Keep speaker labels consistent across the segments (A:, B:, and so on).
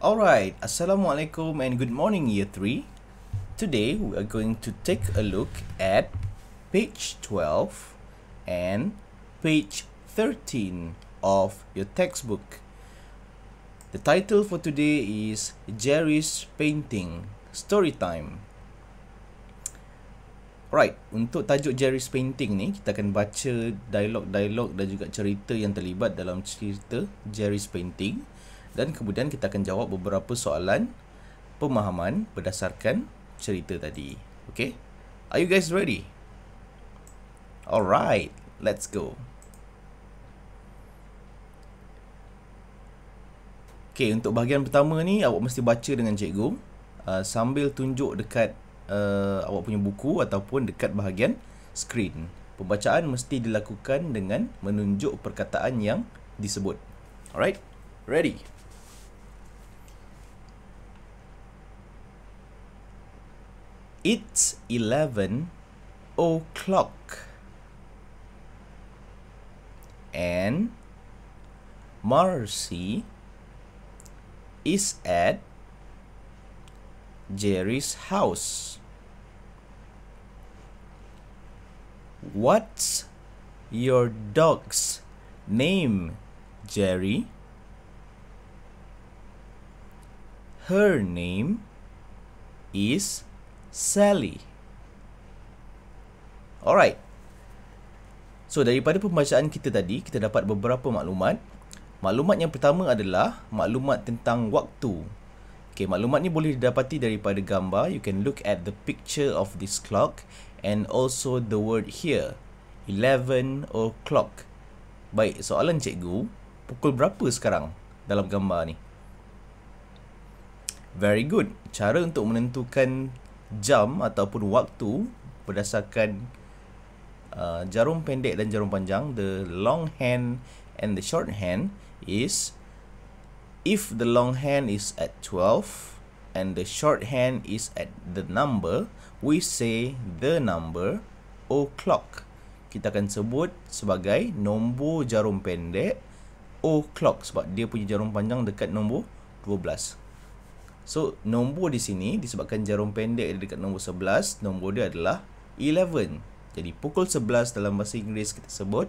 A: Alright, Assalamualaikum and good morning year 3. Today we are going to take a look at page 12 and page 13 of your textbook. The title for today is Jerry's Painting Storytime. Alright, untuk tajuk Jerry's Painting ni, kita akan baca dialog-dialog dan juga cerita yang terlibat dalam cerita Jerry's Painting. Jerry's Painting dan kemudian kita akan jawab beberapa soalan pemahaman berdasarkan cerita tadi. Okay? Are you guys ready? Alright, let's go. Okay, untuk bahagian pertama ni, awak mesti baca dengan cikgu uh, sambil tunjuk dekat uh, awak punya buku ataupun dekat bahagian screen. Pembacaan mesti dilakukan dengan menunjuk perkataan yang disebut. Alright, ready? It's 11 o'clock. And Marcy is at Jerry's house. What's your dog's name, Jerry? Her name is Sally. Alright. So daripada pembacaan kita tadi, kita dapat beberapa maklumat. Maklumat yang pertama adalah maklumat tentang waktu. Okay, maklumat ni boleh didapati daripada gambar. You can look at the picture of this clock and also the word here. 11 o'clock. Baik, soalan cikgu, pukul berapa sekarang dalam gambar ni? Very good. Cara untuk menentukan jam ataupun waktu berdasarkan uh, jarum pendek dan jarum panjang the long hand and the short hand is if the long hand is at 12 and the short hand is at the number we say the number o'clock kita akan sebut sebagai nombor jarum pendek o'clock sebab dia punya jarum panjang dekat nombor 12 So nombor di sini disebabkan jarum pendek ada dekat nombor 11 Nombor dia adalah 11 Jadi pukul 11 dalam bahasa Inggeris kita sebut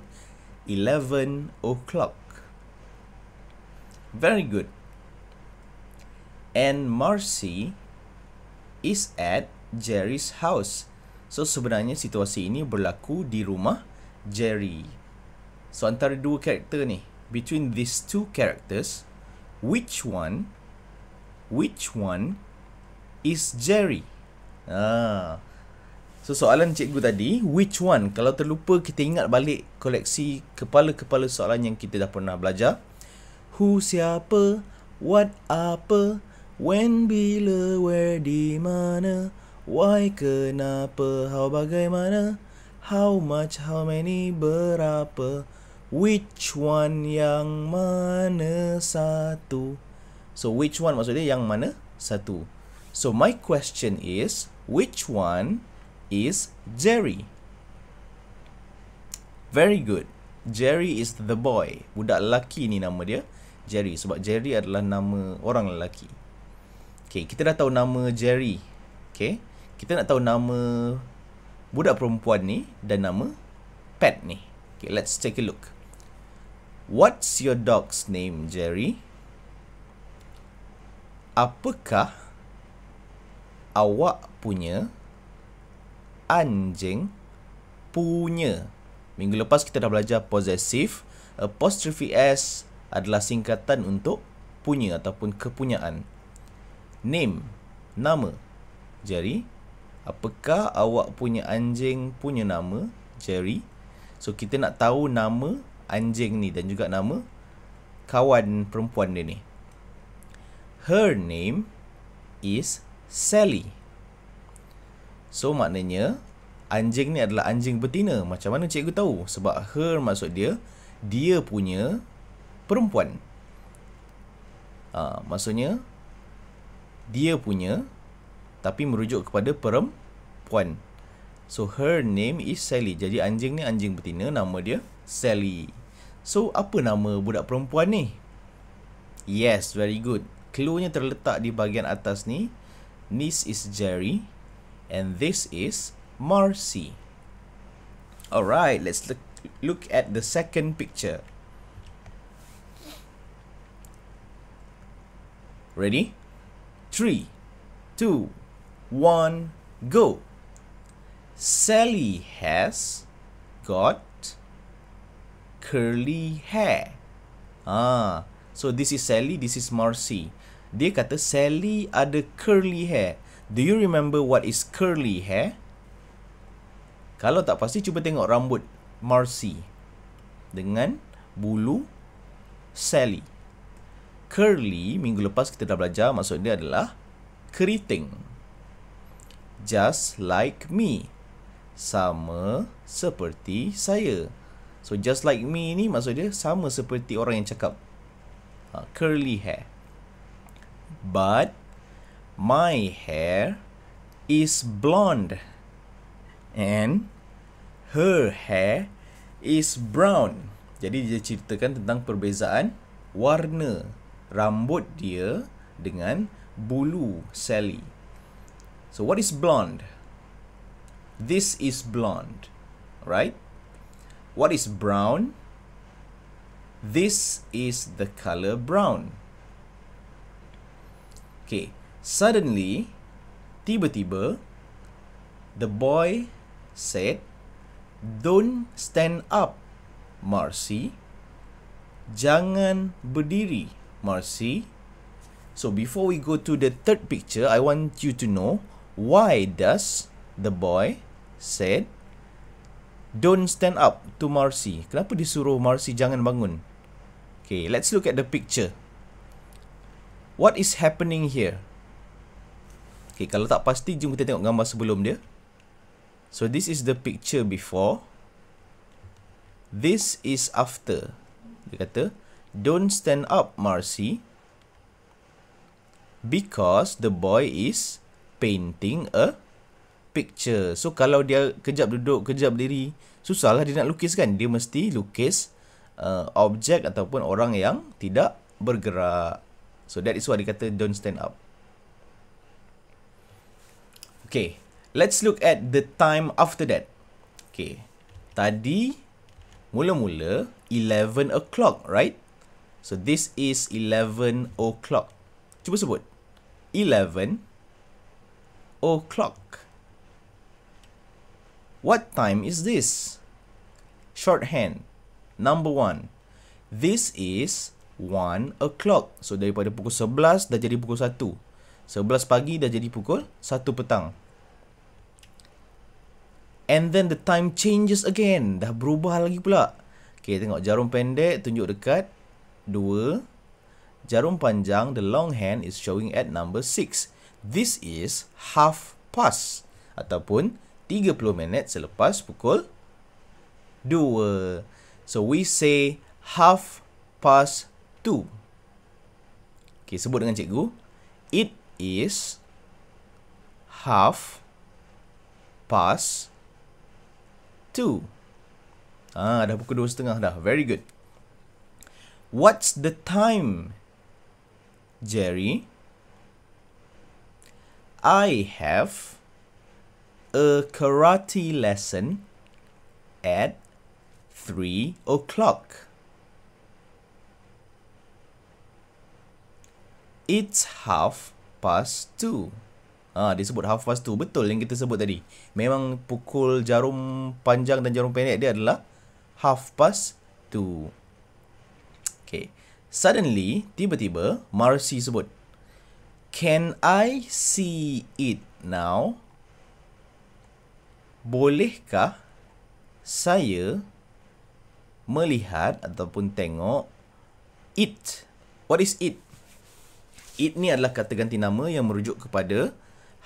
A: 11 o'clock Very good And Marcy is at Jerry's house So sebenarnya situasi ini berlaku di rumah Jerry So antara dua karakter ni Between these two characters Which one which one is Jerry? Ah. So soalan cikgu tadi, which one? Kalau terlupa kita ingat balik koleksi kepala-kepala soalan yang kita dah pernah belajar. Who siapa? What apa? When bila where di mana? Why kenapa? How bagaimana? How much? How many? Berapa? Which one yang mana satu? So which one maksudnya yang mana? Satu. So my question is which one is Jerry? Very good. Jerry is the boy. Budak lelaki ni nama dia. Jerry sebab Jerry adalah nama orang lelaki. Okay, kita dah tahu nama Jerry. Okay, kita nak tahu nama budak perempuan ni dan nama pet ni. Okay, let's take a look. What's your dog's name, Jerry? apakah awak punya anjing punya minggu lepas kita dah belajar possessive eh, apostrophe s adalah singkatan untuk punya ataupun kepunyaan name nama Jerry. apakah awak punya anjing punya nama Jerry so kita nak tahu nama anjing ni dan juga nama kawan perempuan dia ni her name is Sally. So maknanya anjing ni adalah anjing betina. Macam mana cikgu tahu? Sebab her maksud dia dia punya perempuan. Ha, maksudnya dia punya tapi merujuk kepada perempuan. So her name is Sally. Jadi anjing ni anjing betina nama dia Sally. So apa nama budak perempuan ni? Yes, very good. Cluenya terletak di bahagian atas ni. This is Jerry and this is Marcy. Alright, let's look, look at the second picture. Ready? 3 2 1 go. Sally has got curly hair. Ah, so this is Sally, this is Marcy dia kata Sally ada curly hair. Do you remember what is curly hair? Kalau tak pasti cuba tengok rambut Marcy dengan bulu Sally. Curly minggu lepas kita dah belajar maksud dia adalah keriting. Just like me. Sama seperti saya. So just like me ni maksud dia sama seperti orang yang cakap uh, curly hair but my hair is blonde and her hair is brown. Jadi dia ceritakan tentang perbezaan warna rambut dia dengan bulu Sally. So what is blonde? This is blonde. Right? What is brown? This is the color brown. Okay, suddenly, tiba-tiba, the boy said, Don't stand up, Marcy. Jangan berdiri, Marcy. So, before we go to the third picture, I want you to know why does the boy said, Don't stand up to Marcy. Kenapa disuruh Marcy jangan bangun? Okay, let's look at the picture. What is happening here? Okay, kalau tak pasti, jom kita tengok gambar sebelum dia. So, this is the picture before. This is after. Dia kata, don't stand up, Marcy. Because the boy is painting a picture. So, kalau dia kejap duduk, kejap diri, susahlah dia nak lukis kan? Dia mesti lukis uh, objek ataupun orang yang tidak bergerak. So that is why dia kata don't stand up. Okay, let's look at the time after that. Okay, tadi mula-mula 11 o'clock, right? So this is 11 o'clock. Cuba sebut. 11 o'clock. What time is this? Shorthand. Number one. This is 1 o'clock. So daripada pukul 11 dah jadi pukul 1. 11 pagi dah jadi pukul 1 petang. And then the time changes again. Dah berubah lagi pula. Okay, tengok jarum pendek tunjuk dekat 2. Jarum panjang, the long hand is showing at number 6. This is half past. Ataupun 30 minit selepas pukul 2. So we say half past to. Okay, sebut dengan cikgu. It is half past two. Ah, dah pukul dua setengah dah. Very good. What's the time, Jerry? I have a karate lesson at three o'clock. It's half past two. Ha, dia sebut half past two. Betul yang kita sebut tadi. Memang pukul jarum panjang dan jarum pendek dia adalah half past two. Okay. Suddenly, tiba-tiba, Marcy sebut. Can I see it now? Bolehkah saya melihat ataupun tengok it? What is it? It ni adalah kata ganti nama yang merujuk kepada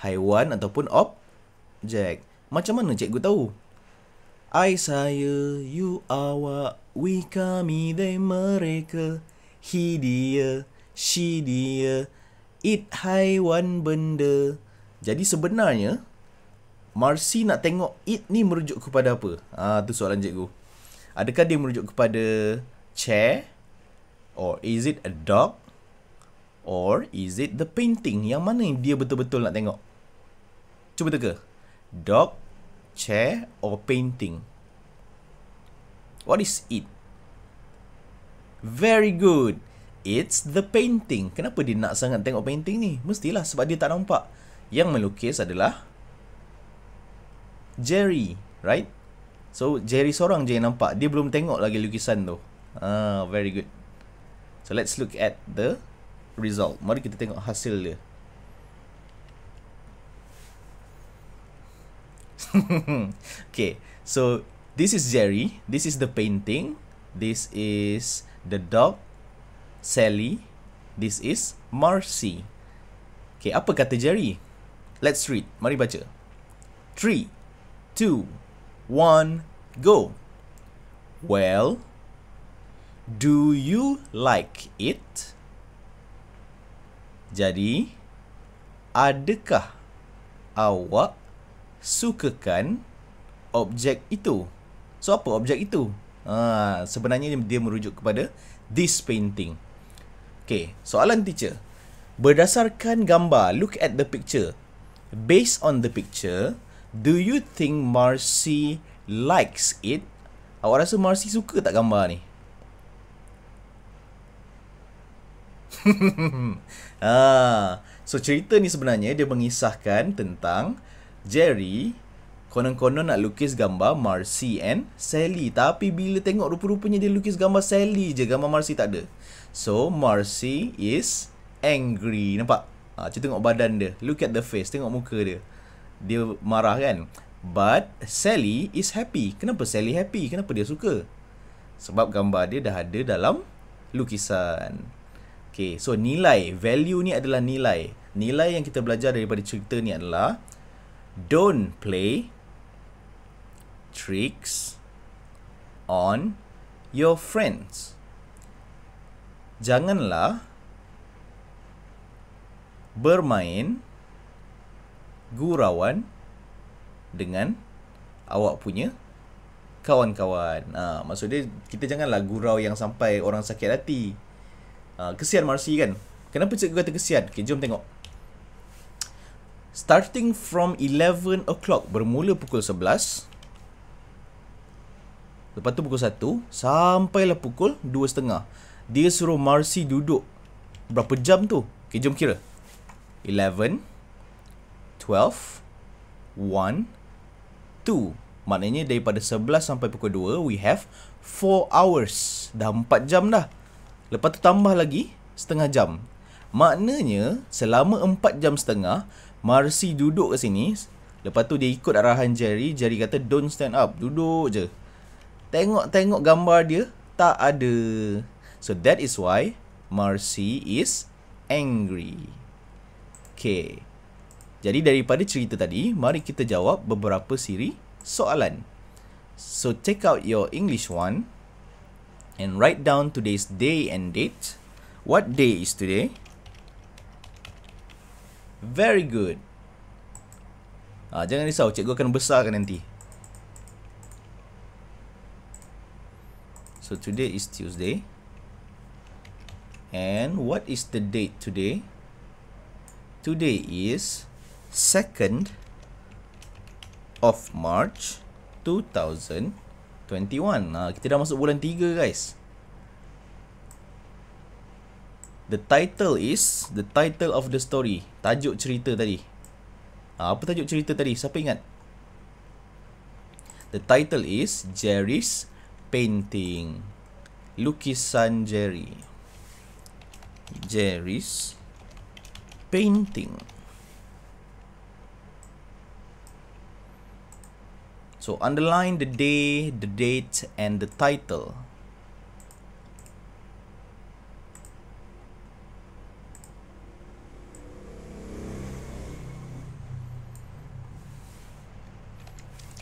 A: haiwan ataupun objek. Macam mana cikgu tahu? I, saya, you, awak, we, kami, they, mereka, he, dia, she, dia, it, haiwan, benda. Jadi sebenarnya, Marcy nak tengok it ni merujuk kepada apa? Ah tu soalan cikgu. Adakah dia merujuk kepada chair? Or is it a dog? Or is it the painting? Yang mana yang dia betul-betul nak tengok? Cuba teka. Dog, chair or painting? What is it? Very good. It's the painting. Kenapa dia nak sangat tengok painting ni? Mestilah sebab dia tak nampak. Yang melukis adalah Jerry, right? So Jerry seorang je yang nampak. Dia belum tengok lagi lukisan tu. Ah, very good. So let's look at the result. Mari kita tengok hasil dia. okay, so this is Jerry. This is the painting. This is the dog, Sally. This is Marcy. Okay, apa kata Jerry? Let's read. Mari baca. Three, two, one, go. Well, do you like it? Jadi, adakah awak sukakan objek itu? So, apa objek itu? Ha, sebenarnya dia merujuk kepada this painting. Okay, soalan teacher. Berdasarkan gambar, look at the picture. Based on the picture, do you think Marcy likes it? Awak rasa Marcy suka tak gambar ni? ah, so cerita ni sebenarnya dia mengisahkan tentang Jerry konon-konon nak lukis gambar Marcy and Sally. Tapi bila tengok rupa-rupanya dia lukis gambar Sally je, gambar Marcy tak ada. So Marcy is angry. Nampak? Ah, cerita tengok badan dia. Look at the face. Tengok muka dia. Dia marah kan? But Sally is happy. Kenapa Sally happy? Kenapa dia suka? Sebab gambar dia dah ada dalam lukisan. Okay, so nilai, value ni adalah nilai. Nilai yang kita belajar daripada cerita ni adalah don't play tricks on your friends. Janganlah bermain gurauan dengan awak punya kawan-kawan. Ha, maksud dia kita janganlah gurau yang sampai orang sakit hati. Ah, kesian Marcy kan Kenapa cikgu kata kesian? Okay, jom tengok Starting from 11 o'clock Bermula pukul 11 Lepas tu pukul 1 Sampailah pukul setengah. Dia suruh Marcy duduk Berapa jam tu? Okay, jom kira 11 12 1 2 Maknanya daripada 11 sampai pukul 2 We have 4 hours Dah 4 jam dah Lepas tu tambah lagi setengah jam. Maknanya selama empat jam setengah Marcy duduk kat sini. Lepas tu dia ikut arahan Jerry. Jerry kata don't stand up. Duduk je. Tengok-tengok gambar dia tak ada. So that is why Marcy is angry. Okay. Jadi daripada cerita tadi, mari kita jawab beberapa siri soalan. So check out your English one. and write down today's day and date. What day is today? Very good. Ah, jangan risau, cikgu akan besarkan nanti. So today is Tuesday. And what is the date today? Today is 2nd of March 2000 21. Ah, kita dah masuk bulan 3, guys. The title is the title of the story. Tajuk cerita tadi. Ah, apa tajuk cerita tadi? Siapa ingat? The title is Jerry's Painting. Lukisan Jerry. Jerry's Painting. So underline the day, the date and the title.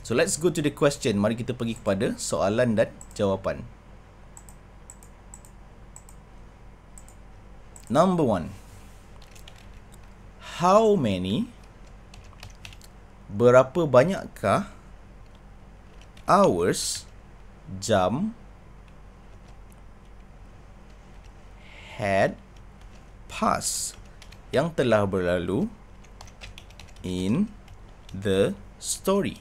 A: So let's go to the question. Mari kita pergi kepada soalan dan jawapan. Number one. How many? Berapa banyakkah? hours jam had passed yang telah berlalu in the story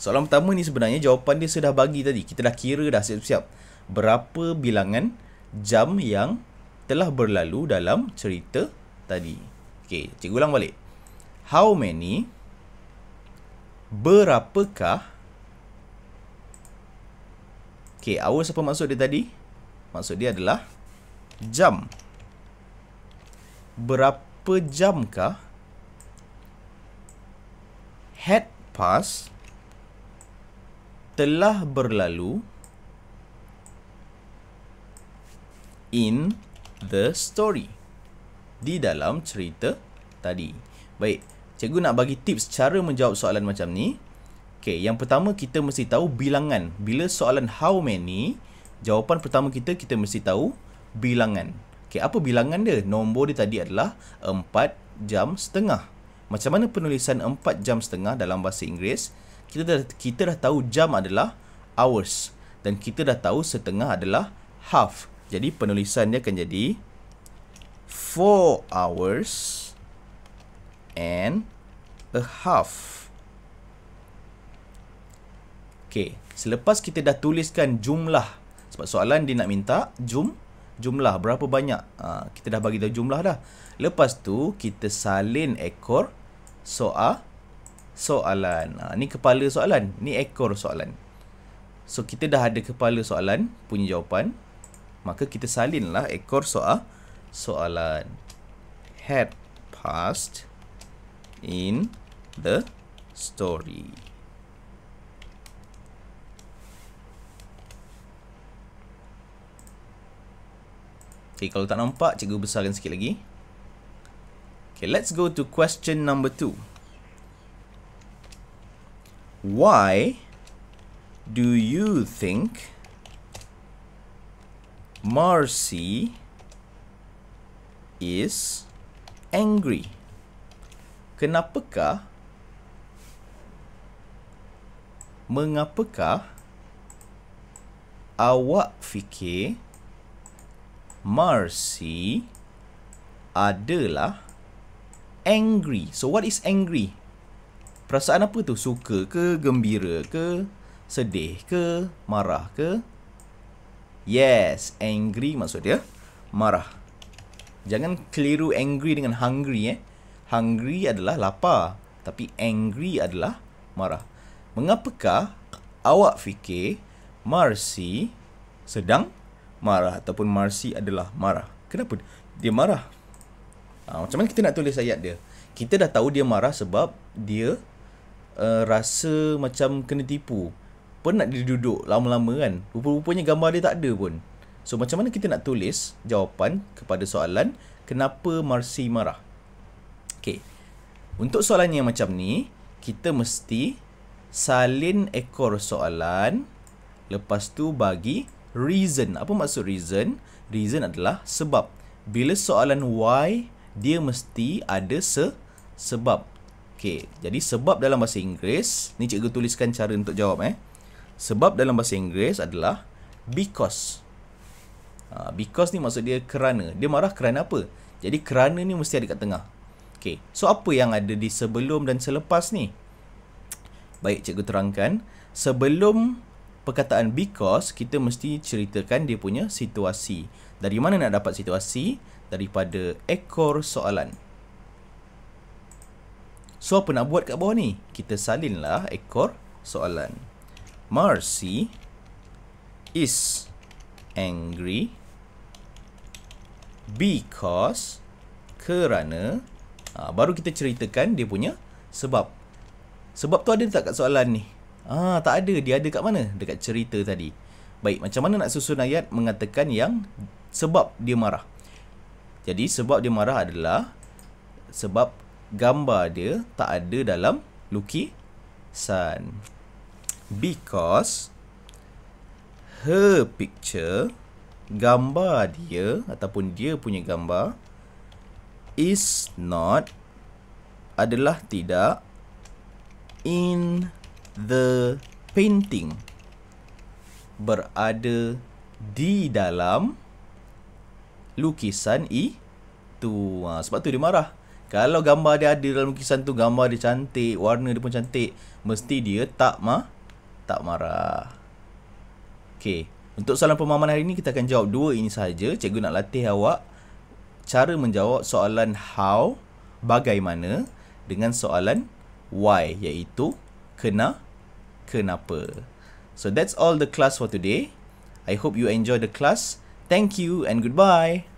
A: Soalan pertama ni sebenarnya jawapan dia sudah bagi tadi kita dah kira dah siap-siap berapa bilangan jam yang telah berlalu dalam cerita tadi Okay, cikgu ulang balik How many Berapakah Okay, hours apa maksud dia tadi? Maksud dia adalah jam. Berapa jamkah had pass telah berlalu in the story di dalam cerita tadi. Baik, cikgu nak bagi tips cara menjawab soalan macam ni. Okey, yang pertama kita mesti tahu bilangan. Bila soalan how many, jawapan pertama kita kita mesti tahu bilangan. Okey, apa bilangan dia? Nombor dia tadi adalah 4 jam setengah. Macam mana penulisan 4 jam setengah dalam bahasa Inggeris? Kita dah kita dah tahu jam adalah hours dan kita dah tahu setengah adalah half. Jadi penulisannya dia akan jadi 4 hours and a half. Okey, selepas kita dah tuliskan jumlah sebab soalan dia nak minta jum jumlah berapa banyak. Ha, kita dah bagi tahu jumlah dah. Lepas tu kita salin ekor soal soalan. Ha, ni kepala soalan, ni ekor soalan. So kita dah ada kepala soalan punya jawapan. Maka kita salinlah ekor soal soalan. Had passed in the story. Okay, kalau tak nampak, cikgu besarkan sikit lagi. Okay, let's go to question number two. Why do you think Marcy is angry? Kenapakah? Mengapakah awak fikir Marcy adalah angry. So what is angry? Perasaan apa tu? Suka ke gembira ke sedih ke marah ke? Yes, angry maksud dia marah. Jangan keliru angry dengan hungry eh. Hungry adalah lapar, tapi angry adalah marah. Mengapakah awak fikir Marcy sedang marah ataupun marsi adalah marah. Kenapa? Dia marah. Ha, macam mana kita nak tulis ayat dia? Kita dah tahu dia marah sebab dia uh, rasa macam kena tipu. Penat dia duduk lama-lama kan. Rupa-rupanya gambar dia tak ada pun. So macam mana kita nak tulis jawapan kepada soalan kenapa marsi marah? Okay. Untuk soalan yang macam ni, kita mesti salin ekor soalan lepas tu bagi reason. Apa maksud reason? Reason adalah sebab. Bila soalan why, dia mesti ada se sebab. Okay, jadi sebab dalam bahasa Inggeris, ni cikgu tuliskan cara untuk jawab eh. Sebab dalam bahasa Inggeris adalah because. Uh, because ni maksud dia kerana. Dia marah kerana apa? Jadi kerana ni mesti ada kat tengah. Okay, so apa yang ada di sebelum dan selepas ni? Baik, cikgu terangkan. Sebelum perkataan because kita mesti ceritakan dia punya situasi. Dari mana nak dapat situasi? Daripada ekor soalan. So apa nak buat kat bawah ni? Kita salinlah ekor soalan. Marcy is angry because kerana ha, baru kita ceritakan dia punya sebab. Sebab tu ada tak kat soalan ni? Ah, tak ada. Dia ada kat mana? Dekat cerita tadi. Baik, macam mana nak susun ayat mengatakan yang sebab dia marah? Jadi, sebab dia marah adalah sebab gambar dia tak ada dalam lukisan. Because her picture, gambar dia ataupun dia punya gambar is not adalah tidak in the painting berada di dalam lukisan itu. Ha, sebab tu dia marah. Kalau gambar dia ada dalam lukisan tu, gambar dia cantik, warna dia pun cantik, mesti dia tak ma tak marah. Okey, untuk soalan pemahaman hari ni kita akan jawab dua ini saja. Cikgu nak latih awak cara menjawab soalan how, bagaimana dengan soalan why iaitu kenapa kenapa. So that's all the class for today. I hope you enjoy the class. Thank you and goodbye.